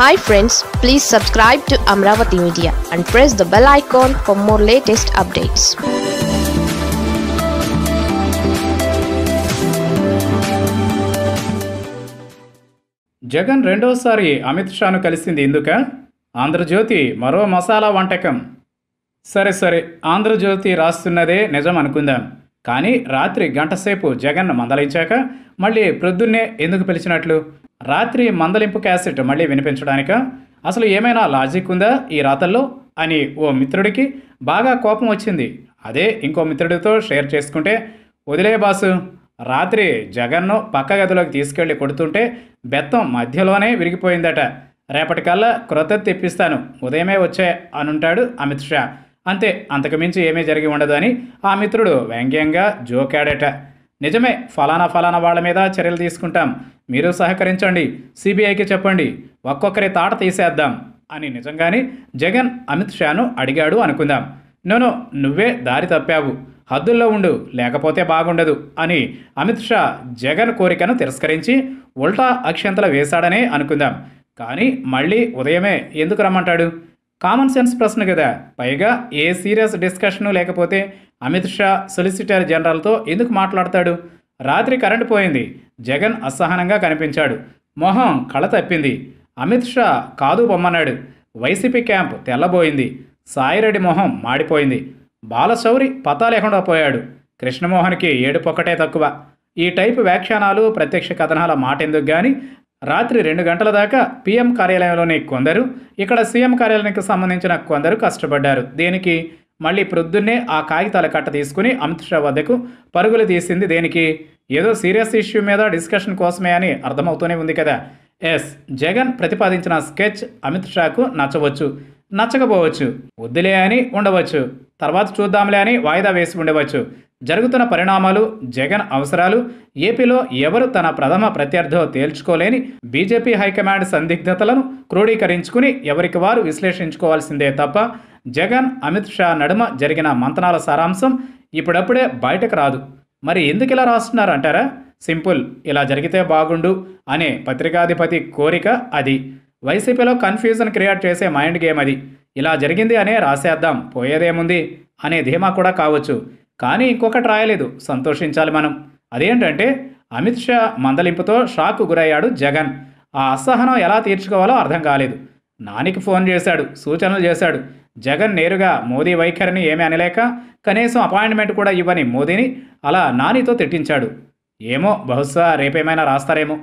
hi friends please subscribe to Amaravati media and press the bell icon for more latest updates Jagan రెండోసారి అమిత్ షాను కలిసింది ఎందుక ఆంధ్రజ్యోతి మరో మసాలా వంటకం సరే సరే ఆంధ్రజ్యోతి రాస్తున్నదే నిజం అనుకుందాం కానీ రాత్రి గంటసేపు జగన్ను మందలించాక మళ్ళీ ప్రొద్దున్నే ఎందుకు పిలిచినట్లు రాత్రి మందలింపు క్యాసెట్ మళ్ళీ వినిపించడానిక అసలు ఏమైనా లాజిక్ ఉందా ఈ రాతల్లో అని ఓ మిత్రుడికి బాగా కోపం వచ్చింది అదే ఇంకో మిత్రుడితో షేర్ చేసుకుంటే వదిలే బాసు రాత్రి జగన్ను పక్క గదిలోకి తీసుకెళ్ళి కొడుతుంటే బెత్తం మధ్యలోనే విరిగిపోయిందట రేపటికల్లా క్రొత్త తెప్పిస్తాను ఉదయమే వచ్చే అనుంటాడు అమిత్ షా అంతే అంతకుమించి ఏమీ జరిగి ఉండదు అని ఆ మిత్రుడు వ్యంగ్యంగా జోకాడట నిజమే ఫలానా ఫలానా వాళ్ళ మీద చర్యలు తీసుకుంటాం మీరు సహకరించండి సిబిఐకి చెప్పండి ఒక్కొక్కరి తాట తీసేద్దాం అని నిజంగానే జగన్ అమిత్ షాను అడిగాడు అనుకుందాం నోనో నువ్వే దారి తప్పావు హద్దుల్లో ఉండు లేకపోతే బాగుండదు అని అమిత్ షా జగన్ కోరికను తిరస్కరించి ఉల్టా అక్షంతలు వేశాడనే అనుకుందాం కానీ మళ్ళీ ఉదయమే ఎందుకు రమ్మంటాడు కామన్ సెన్స్ ప్రశ్న కదా పైగా ఏ సీరియస్ డిస్కషను లేకపోతే అమిత్ షా సొలిసిటర్ జనరల్తో ఎందుకు మాట్లాడతాడు రాత్రి కరెంటు పోయింది జగన్ అసహనంగా కనిపించాడు మొహం కళ తప్పింది అమిత్ షా కాదు బొమ్మన్నాడు వైసీపీ క్యాంప్ తెల్లబోయింది సాయిరెడ్డి మొహం మాడిపోయింది బాలశౌరి పతా లేకుండా పోయాడు కృష్ణమోహన్కి ఏడుపొక్కటే తక్కువ ఈ టైపు వ్యాఖ్యానాలు ప్రత్యక్ష కథనాల మాట ఎందుకు కానీ రాత్రి రెండు గంటల దాకా పీఎం కార్యాలయంలోని కొందరు ఇక్కడ సీఎం కార్యాలయానికి సంబంధించిన కొందరు కష్టపడ్డారు దేనికి మళ్ళీ ప్రొద్దున్నే ఆ కాగితాల కట్ట తీసుకుని అమిత్ షా వద్దకు పరుగులు తీసింది దేనికి ఏదో సీరియస్ ఇష్యూ మీద డిస్కషన్ కోసమే అని అర్థమవుతూనే ఉంది కదా ఎస్ జగన్ ప్రతిపాదించిన స్కెచ్ అమిత్ షాకు నచ్చవచ్చు నచ్చకపోవచ్చు వద్దులే అని ఉండవచ్చు తర్వాత చూద్దాంలే అని వాయిదా వేసి ఉండవచ్చు జరుగుతున్న పరిణామాలు జగన్ అవసరాలు ఏపీలో ఎవరు తన ప్రథమ ప్రత్యర్థో తేల్చుకోలేని బీజేపీ హైకమాండ్ సందిగ్ధతలను క్రోడీకరించుకుని ఎవరికి వారు విశ్లేషించుకోవాల్సిందే తప్ప జగన్ అమిత్ షా నడుమ జరిగిన మంతనాల సారాంశం ఇప్పుడప్పుడే బయటకు రాదు మరి ఎందుకు ఇలా రాస్తున్నారు అంటారా సింపుల్ ఇలా జరిగితే బాగుండు అనే పత్రికాధిపతి కోరిక అది వైసీపీలో కన్ఫ్యూజన్ క్రియేట్ చేసే మైండ్ గేమ్ అది ఇలా జరిగింది అనే రాసేద్దాం పోయేదేముంది అనే ధీమా కూడా కావచ్చు కానీ ఇంకొకటి రాయలేదు సంతోషించాలి మనం అదేంటంటే అమిత్ షా మందలింపుతో షాక్ గురయ్యాడు జగన్ ఆ అసహనం ఎలా తీర్చుకోవాలో అర్థం కాలేదు నానికి ఫోన్ చేశాడు సూచనలు చేశాడు జగన్ నేరుగా మోదీ వైఖరిని ఏమీ అనలేక కనీసం అపాయింట్మెంట్ కూడా ఇవ్వని మోదీని అలా నానితో తిట్టించాడు ఏమో బహుశా రేపేమైనా రాస్తారేమో